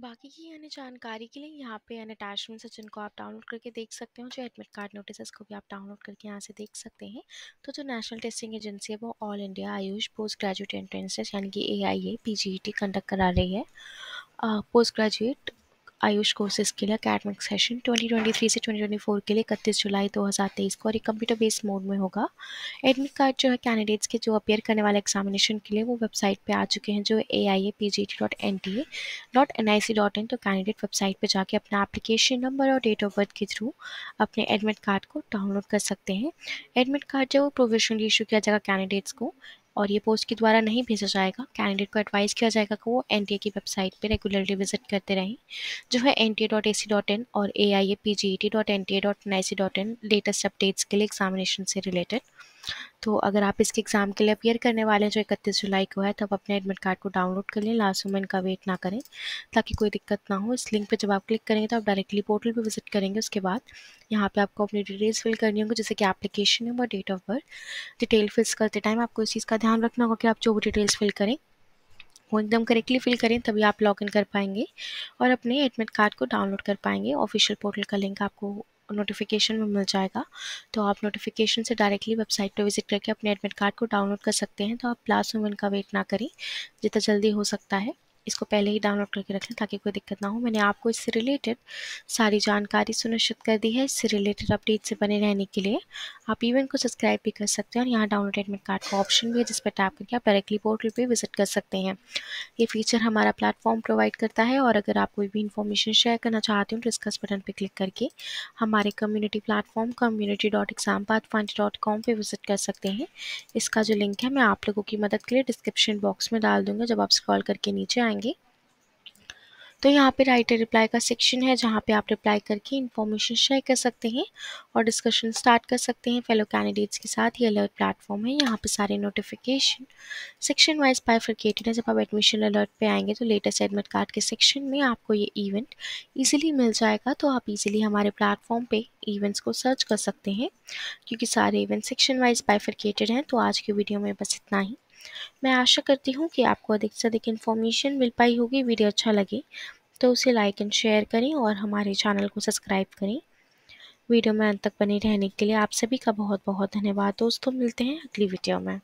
बाकी की यानी जानकारी के लिए यहाँ पे यानी अटैचमेंट है जिनको आप डाउनलोड करके देख सकते हैं जो एडमिट कार्ड नोटिस को भी आप डाउनलोड करके यहाँ से देख सकते हैं तो जो नेशनल टेस्टिंग एजेंसी है वो all India Ayush post graduate entrance यानी कि A I A P G E T conduct करा रही है पोस्ट ग्रेजुएट आयुष कोर्सेज के लिए अकेडमिक सेशन 2023 से 2024 के लिए इकतीस जुलाई 2023 को और एक कंप्यूटर बेस्ड मोड में होगा एडमिट कार्ड जो है कैंडिडेट्स के जो अपेयर करने वाले एग्जामिनेशन के लिए वो वेबसाइट पे आ चुके हैं जो A I A P G T dot N T A dot N I C dot in तो कैंडिडेट वेबसाइट पर जाके अपना एप्लीकेशन नंबर और डेट ऑफ बर्थ के थ्रू अपने एडमिट कार्ड को डाउनलोड कर सकते हैं एडमिट कार्ड जो प्रोविजनली इशू किया जाएगा कैंडिडेट्स को और ये पोस्ट के द्वारा नहीं भेजा जाएगा कैंडिडेट को एडवाइस किया जाएगा कि वो एन की वेबसाइट पर रेगुलरली विजिट करते रहें जो है N dot A C dot in और A I A P G E T dot N T A dot N I C dot in latest updates के लिए एग्जामिनेशन से रिलेटेड तो अगर आप इसके एग्ज़ाम के लिए अपेयर करने वाले हैं जो इकतीस जुलाई को है तब अपने एडमिट कार्ड को डाउनलोड कर लें लास्ट मोमेंट का वेट ना करें ताकि कोई दिक्कत ना हो इस लिंक पर जब आप क्लिक करेंगे तो आप डायरेक्टली पोर्टल पर विजिट करेंगे उसके बाद यहाँ पर आपको अपनी डिटेल्स फिल करनी होगी जैसे कि application number date of birth detail fills करते टाइम आपको इस चीज़ का ध्यान रखना होगा कि आप जो भी डिटेल्स फिल करें वो एकदम करेक्टली फिल करें तभी आप लॉगिन कर पाएंगे और अपने एडमिट कार्ड को डाउनलोड कर पाएंगे ऑफिशियल पोर्टल का लिंक आपको नोटिफिकेशन में मिल जाएगा तो आप नोटिफिकेशन से डायरेक्टली वेबसाइट पर विजिट करके अपने एडमिट कार्ड को डाउनलोड कर सकते हैं तो आप लास्ट मोमेंट का वेट ना करें जितना जल्दी हो सकता है इसको पहले ही डाउनलोड करके रख लें ताकि कोई दिक्कत ना हो मैंने आपको इससे रिलेटेड सारी जानकारी सुनिश्चित कर दी है इससे रिलेटेड अपडेट से बने रहने के लिए आप इवेंट को सब्सक्राइब भी कर सकते हैं और यहाँ डाउनलोड एडमिट कार्ड का ऑप्शन भी है जिस पर टैप करके आप डायरेक्टली पोर्टल पर विजिट कर सकते हैं ये फीचर हमारा प्लेटफॉर्म प्रोवाइड करता है और अगर आप कोई भी इन्फॉर्मेशन शेयर करना चाहते हो तो डिस्कस बटन पर क्लिक करके हमारे community platform community dot exam dot com पर विजिट कर सकते हैं इसका जो लिंक है मैं आप लोगों की मदद के लिए डिस्क्रिप्शन बॉक्स में डाल दूंगा जब आप स्क्रॉल करके नीचे आएंगे जाएंगी तो यहाँ पे राइट रिप्लाई का सेक्शन है जहाँ पे आप रिप्लाई करके इन्फॉर्मेशन शेयर कर सकते हैं और डिस्कशन स्टार्ट कर सकते हैं फेलो कैंडिडेट्स के साथ ये अलर्ट प्लेटफॉर्म है यहाँ पे सारे नोटिफिकेशन सेक्शन वाइज बाइफिकेटेड है जब आप एडमिशन अलर्ट पे आएंगे तो लेटेस्ट एडमिट कार्ड के सेक्शन में आपको ये इवेंट ईजिली मिल जाएगा तो आप ईजिली हमारे प्लेटफॉर्म पर इवेंट्स को सर्च कर सकते हैं क्योंकि सारे इवेंट सेक्शन वाइज बाइफिकेटेड हैं तो आज की वीडियो में बस इतना ही मैं आशा करती हूँ कि आपको अधिक से अधिक इन्फॉर्मेशन मिल पाई होगी वीडियो अच्छा लगे तो उसे लाइक एंड शेयर करें और हमारे चैनल को सब्सक्राइब करें वीडियो में अंत तक बने रहने के लिए आप सभी का बहुत बहुत धन्यवाद दोस्तों मिलते हैं अगली वीडियो में